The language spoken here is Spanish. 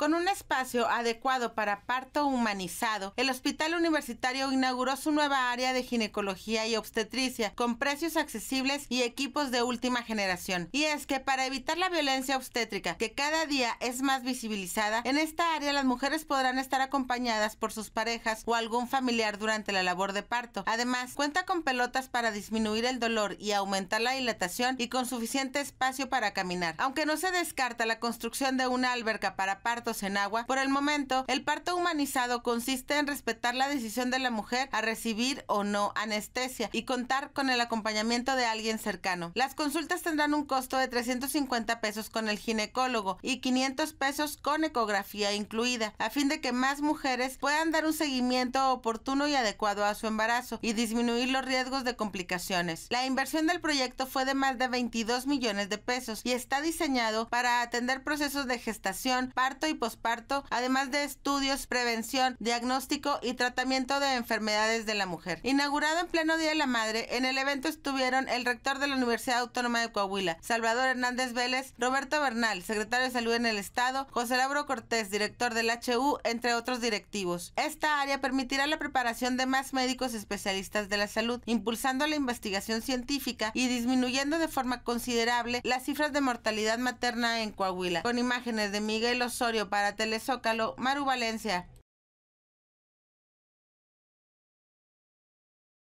Con un espacio adecuado para parto humanizado, el Hospital Universitario inauguró su nueva área de ginecología y obstetricia con precios accesibles y equipos de última generación. Y es que para evitar la violencia obstétrica que cada día es más visibilizada, en esta área las mujeres podrán estar acompañadas por sus parejas o algún familiar durante la labor de parto. Además, cuenta con pelotas para disminuir el dolor y aumentar la dilatación y con suficiente espacio para caminar. Aunque no se descarta la construcción de una alberca para parto en agua. Por el momento, el parto humanizado consiste en respetar la decisión de la mujer a recibir o no anestesia y contar con el acompañamiento de alguien cercano. Las consultas tendrán un costo de 350 pesos con el ginecólogo y 500 pesos con ecografía incluida, a fin de que más mujeres puedan dar un seguimiento oportuno y adecuado a su embarazo y disminuir los riesgos de complicaciones. La inversión del proyecto fue de más de 22 millones de pesos y está diseñado para atender procesos de gestación, parto y posparto, además de estudios, prevención, diagnóstico y tratamiento de enfermedades de la mujer. Inaugurado en pleno Día de la Madre, en el evento estuvieron el rector de la Universidad Autónoma de Coahuila, Salvador Hernández Vélez, Roberto Bernal, secretario de Salud en el Estado, José Labro Cortés, director del HU, entre otros directivos. Esta área permitirá la preparación de más médicos especialistas de la salud, impulsando la investigación científica y disminuyendo de forma considerable las cifras de mortalidad materna en Coahuila. Con imágenes de Miguel Osorio, para Telezócalo, Maru Valencia.